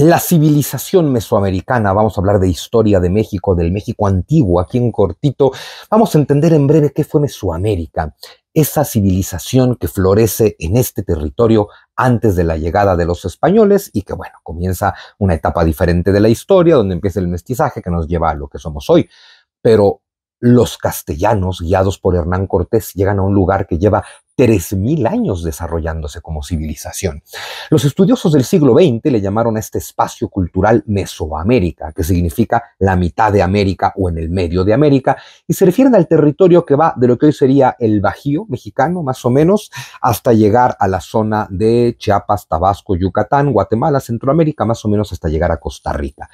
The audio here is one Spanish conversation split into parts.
La civilización mesoamericana, vamos a hablar de historia de México, del México antiguo, aquí en cortito, vamos a entender en breve qué fue Mesoamérica, esa civilización que florece en este territorio antes de la llegada de los españoles y que, bueno, comienza una etapa diferente de la historia, donde empieza el mestizaje que nos lleva a lo que somos hoy. Pero los castellanos, guiados por Hernán Cortés, llegan a un lugar que lleva 3.000 años desarrollándose como civilización. Los estudiosos del siglo XX le llamaron a este espacio cultural Mesoamérica, que significa la mitad de América o en el medio de América, y se refieren al territorio que va de lo que hoy sería el Bajío mexicano, más o menos, hasta llegar a la zona de Chiapas, Tabasco, Yucatán, Guatemala, Centroamérica, más o menos hasta llegar a Costa Rica.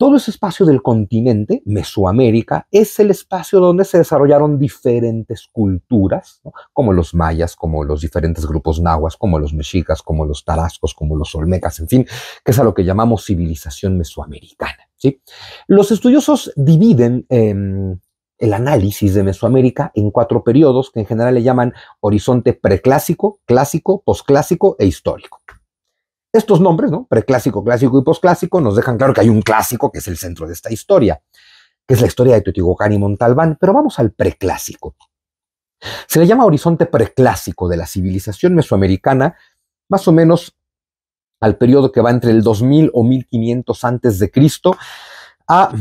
Todo ese espacio del continente, Mesoamérica, es el espacio donde se desarrollaron diferentes culturas, como los mayas, como los diferentes grupos nahuas, como los mexicas, como los tarascos, como los olmecas, en fin, que es a lo que llamamos civilización mesoamericana. Los estudiosos dividen em, el análisis de Mesoamérica en cuatro periodos que en general le llaman horizonte preclásico, clásico, posclásico e histórico. Estos nombres, ¿no? Preclásico, clásico y posclásico, nos dejan claro que hay un clásico que es el centro de esta historia, que es la historia de Teotihuacán y Montalbán, pero vamos al preclásico. Se le llama horizonte preclásico de la civilización mesoamericana, más o menos al periodo que va entre el 2000 o 1500 antes de Cristo a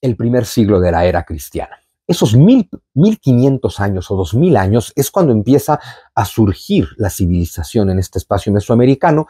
el primer siglo de la era cristiana. Esos mil, 1500 años o 2000 años es cuando empieza a surgir la civilización en este espacio mesoamericano,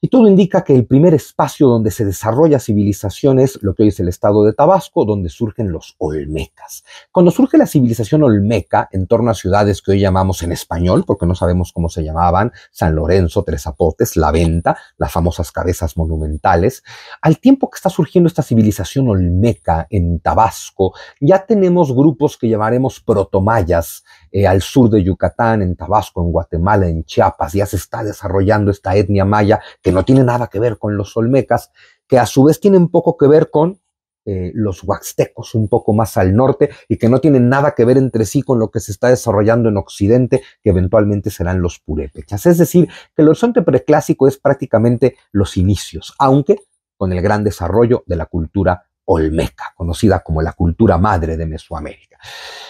y todo indica que el primer espacio donde se desarrolla civilización es lo que hoy es el estado de Tabasco, donde surgen los olmecas. Cuando surge la civilización olmeca en torno a ciudades que hoy llamamos en español, porque no sabemos cómo se llamaban, San Lorenzo, Tres Zapotes, La Venta, las famosas cabezas monumentales, al tiempo que está surgiendo esta civilización olmeca en Tabasco, ya tenemos grupos que llamaremos protomayas eh, al sur de Yucatán, en Tabasco, en Guatemala, en Chiapas, ya se está desarrollando esta etnia maya que no tiene nada que ver con los olmecas, que a su vez tienen poco que ver con eh, los huaxtecos un poco más al norte y que no tienen nada que ver entre sí con lo que se está desarrollando en Occidente, que eventualmente serán los purépechas. Es decir, que el horizonte preclásico es prácticamente los inicios, aunque con el gran desarrollo de la cultura olmeca, conocida como la cultura madre de Mesoamérica.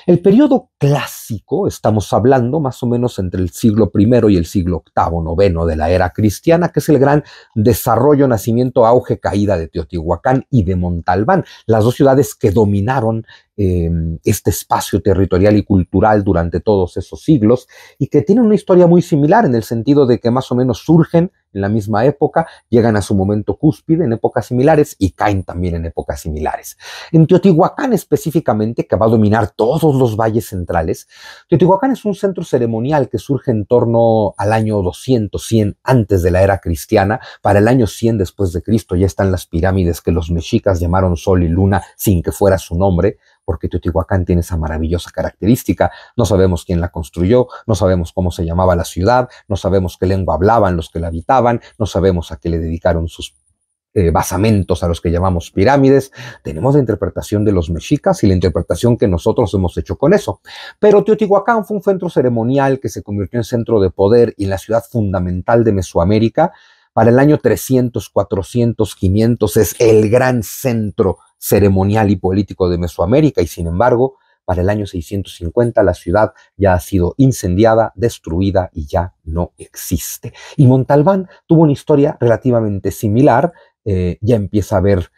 El periodo clásico estamos hablando más o menos entre el siglo I y el siglo VIII, IX de la era cristiana, que es el gran desarrollo, nacimiento, auge, caída de Teotihuacán y de Montalbán, las dos ciudades que dominaron eh, este espacio territorial y cultural durante todos esos siglos y que tienen una historia muy similar en el sentido de que más o menos surgen en la misma época, llegan a su momento cúspide en épocas similares y caen también en épocas similares. En Teotihuacán específicamente, que va a dominar todos los valles centrales, Teotihuacán es un centro ceremonial que surge en torno al año 200, 100 antes de la era cristiana, para el año 100 después de Cristo ya están las pirámides que los mexicas llamaron Sol y Luna sin que fuera su nombre porque Teotihuacán tiene esa maravillosa característica. No sabemos quién la construyó, no sabemos cómo se llamaba la ciudad, no sabemos qué lengua hablaban los que la habitaban, no sabemos a qué le dedicaron sus eh, basamentos a los que llamamos pirámides. Tenemos la interpretación de los mexicas y la interpretación que nosotros hemos hecho con eso. Pero Teotihuacán fue un centro ceremonial que se convirtió en centro de poder y en la ciudad fundamental de Mesoamérica. Para el año 300, 400, 500 es el gran centro ceremonial y político de Mesoamérica y sin embargo, para el año 650 la ciudad ya ha sido incendiada, destruida y ya no existe. Y Montalbán tuvo una historia relativamente similar, eh, ya empieza a haber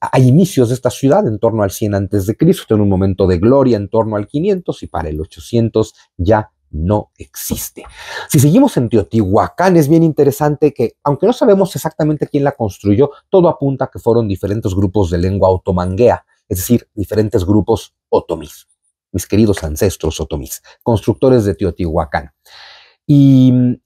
hay eh, inicios de esta ciudad, en torno al 100 antes de Cristo, en un momento de gloria en torno al 500 y para el 800 ya no existe. Si seguimos en Teotihuacán, es bien interesante que, aunque no sabemos exactamente quién la construyó, todo apunta a que fueron diferentes grupos de lengua otomanguea, es decir, diferentes grupos otomís, mis queridos ancestros otomís, constructores de Teotihuacán. Y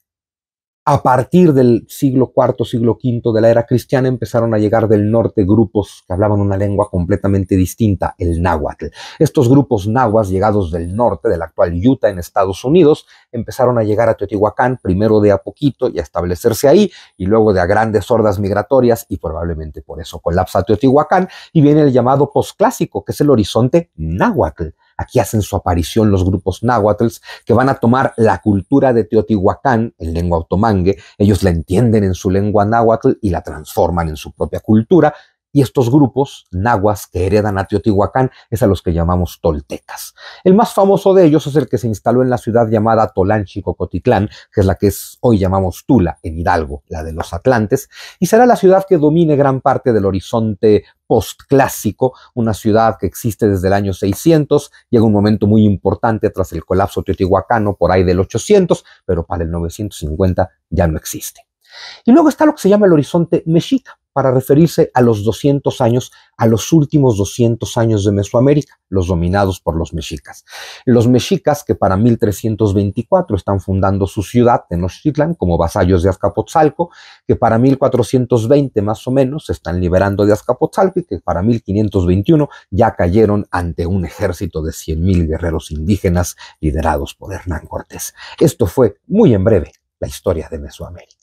a partir del siglo IV, siglo V de la era cristiana empezaron a llegar del norte grupos que hablaban una lengua completamente distinta, el náhuatl. Estos grupos nahuas llegados del norte, del actual Utah en Estados Unidos, empezaron a llegar a Teotihuacán primero de a poquito y a establecerse ahí y luego de a grandes hordas migratorias y probablemente por eso colapsa Teotihuacán y viene el llamado posclásico, que es el horizonte náhuatl. Aquí hacen su aparición los grupos náhuatls que van a tomar la cultura de Teotihuacán, en lengua otomangue, ellos la entienden en su lengua náhuatl y la transforman en su propia cultura, y estos grupos nahuas que heredan a Teotihuacán es a los que llamamos toltecas. El más famoso de ellos es el que se instaló en la ciudad llamada Tolanchico-Coticlán, que es la que hoy llamamos Tula, en Hidalgo, la de los Atlantes, y será la ciudad que domine gran parte del horizonte postclásico, una ciudad que existe desde el año 600, llega un momento muy importante tras el colapso teotihuacano por ahí del 800, pero para el 950 ya no existe. Y luego está lo que se llama el horizonte mexica para referirse a los 200 años, a los últimos 200 años de Mesoamérica, los dominados por los mexicas. Los mexicas que para 1324 están fundando su ciudad, en Tenochtitlan, como vasallos de Azcapotzalco, que para 1420 más o menos se están liberando de Azcapotzalco y que para 1521 ya cayeron ante un ejército de 100.000 guerreros indígenas liderados por Hernán Cortés. Esto fue muy en breve la historia de Mesoamérica.